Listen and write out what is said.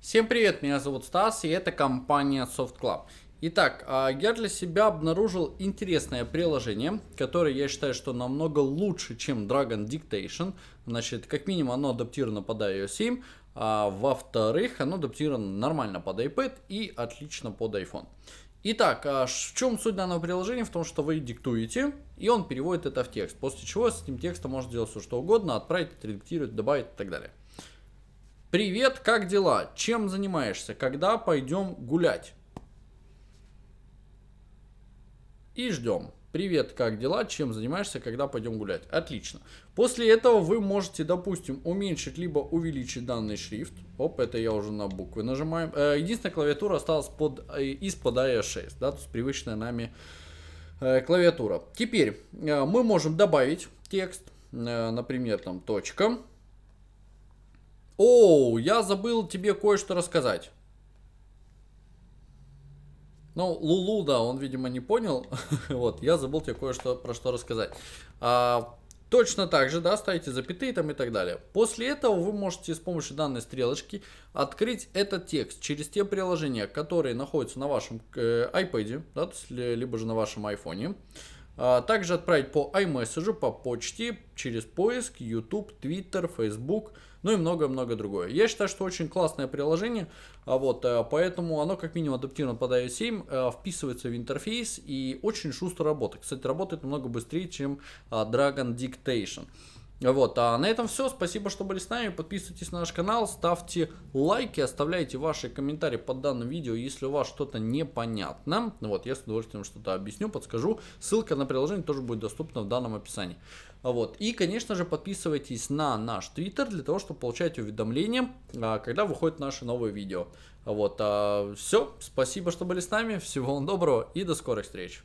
Всем привет, меня зовут Стас и это компания Soft Club. Итак, а, я для себя обнаружил интересное приложение, которое я считаю, что намного лучше, чем Dragon Dictation. Значит, как минимум оно адаптировано под iOS 7, а во-вторых, оно адаптировано нормально под iPad и отлично под iPhone. Итак, а в чем суть данного приложения? В том, что вы диктуете, и он переводит это в текст, после чего с этим текстом можно делать все что угодно, отправить, редактировать, добавить и так далее. Привет, как дела? Чем занимаешься? Когда пойдем гулять? И ждем. Привет, как дела? Чем занимаешься? Когда пойдем гулять? Отлично. После этого вы можете, допустим, уменьшить либо увеличить данный шрифт. Оп, это я уже на буквы нажимаю. Э, единственная клавиатура осталась под, э, из-под AE6, а да, то есть привычная нами э, клавиатура. Теперь мы можем добавить текст, например, там точка о, я забыл тебе кое-что рассказать. Ну, Лулу, да, он, видимо, не понял. вот, я забыл тебе кое-что про что рассказать. А, точно так же, да, ставите запятые там и так далее. После этого вы можете с помощью данной стрелочки открыть этот текст через те приложения, которые находятся на вашем э, iPad, да, либо же на вашем iPhone. А, также отправить по iMessage, по почте, через поиск, YouTube, Twitter, Facebook, ну и много-много другое. Я считаю, что очень классное приложение, а, вот, э, поэтому оно как минимум адаптировано под iOS 7, э, вписывается в интерфейс и очень шустро работает. Кстати, работает намного быстрее, чем а, Dragon Dictation. Вот, а на этом все. Спасибо, что были с нами. Подписывайтесь на наш канал, ставьте лайки, оставляйте ваши комментарии под данным видео, если у вас что-то непонятно. Вот, я с удовольствием что-то объясню, подскажу. Ссылка на приложение тоже будет доступна в данном описании. Вот. И, конечно же, подписывайтесь на наш твиттер для того, чтобы получать уведомления, а, когда выходят наши новые видео. Вот. А, все. Спасибо, что были с нами. Всего вам доброго и до скорых встреч.